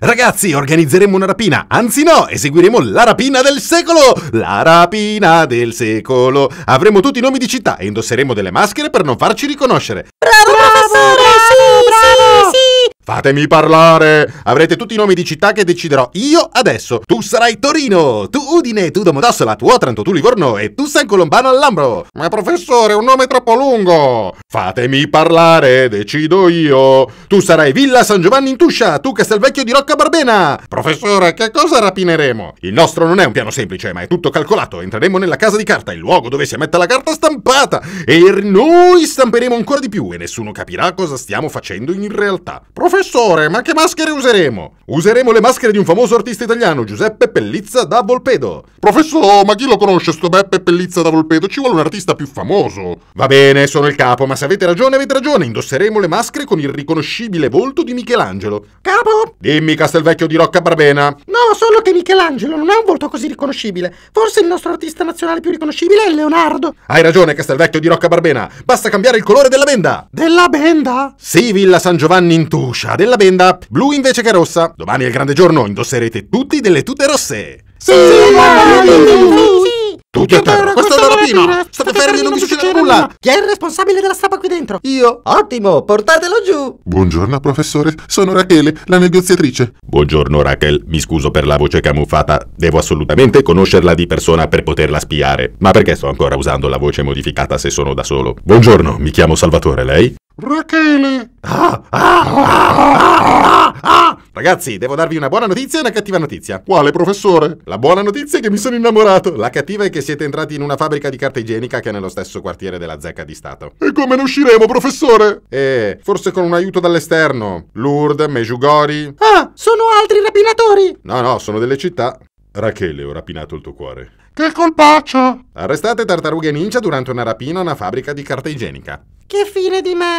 Ragazzi, organizzeremo una rapina, anzi no, eseguiremo la rapina del secolo! La rapina del secolo! Avremo tutti i nomi di città e indosseremo delle maschere per non farci riconoscere. Bravo, Bravo professore! Fatemi parlare! Avrete tutti i nomi di città che deciderò io adesso. Tu sarai Torino, tu Udine, tu Domodossola, tu Otranto, tu Livorno e tu San Colombano all'Ambro. Ma professore, un nome troppo lungo! Fatemi parlare, decido io. Tu sarai Villa San Giovanni in Tuscia, tu Castelvecchio di Rocca Barbena. Professore, che cosa rapineremo? Il nostro non è un piano semplice, ma è tutto calcolato. Entreremo nella casa di carta, il luogo dove si emette la carta stampata e noi stamperemo ancora di più e nessuno capirà cosa stiamo facendo in realtà. Professore, Professore, ma che maschere useremo? Useremo le maschere di un famoso artista italiano, Giuseppe Pellizza da Volpedo. Professore, ma chi lo conosce sto Beppe Pellizza da Volpedo? Ci vuole un artista più famoso. Va bene, sono il capo, ma se avete ragione, avete ragione. Indosseremo le maschere con il riconoscibile volto di Michelangelo. Capo! Dimmi, Castelvecchio di Rocca Barbena. No, solo che Michelangelo non ha un volto così riconoscibile. Forse il nostro artista nazionale più riconoscibile è Leonardo. Hai ragione, Castelvecchio di Rocca Barbena. Basta cambiare il colore della benda. Della benda? Sì, Villa San Giovanni in Tuscia faccia della benda, blu invece che rossa. Domani è il grande giorno, indosserete tutti delle tute rosse. Sì, ma... tutti a terra, questo è rapina! State fermi, non mi succede nulla! Chi è il responsabile della stampa qui dentro? Io! Ottimo, portatelo giù! Buongiorno, professore, sono Rachele, la negoziatrice. Buongiorno, Rachel, mi scuso per la voce camuffata. Devo assolutamente conoscerla di persona per poterla spiare. Ma perché sto ancora usando la voce modificata se sono da solo? Buongiorno, mi chiamo Salvatore, lei? Rachele! Ragazzi, devo darvi una buona notizia e una cattiva notizia. Quale, professore? La buona notizia è che mi sono innamorato. La cattiva è che siete entrati in una fabbrica di carta igienica che è nello stesso quartiere della zecca di Stato. E come ne usciremo, professore? Eh, forse con un aiuto dall'esterno. Lourdes, Mejugori. Ah, sono altri rapinatori! No, no, sono delle città. Rachele, ho rapinato il tuo cuore. Che colpaccio! Arrestate tartarughe ninja durante una rapina a una fabbrica di carta igienica. Che fine di me!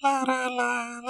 La la la la.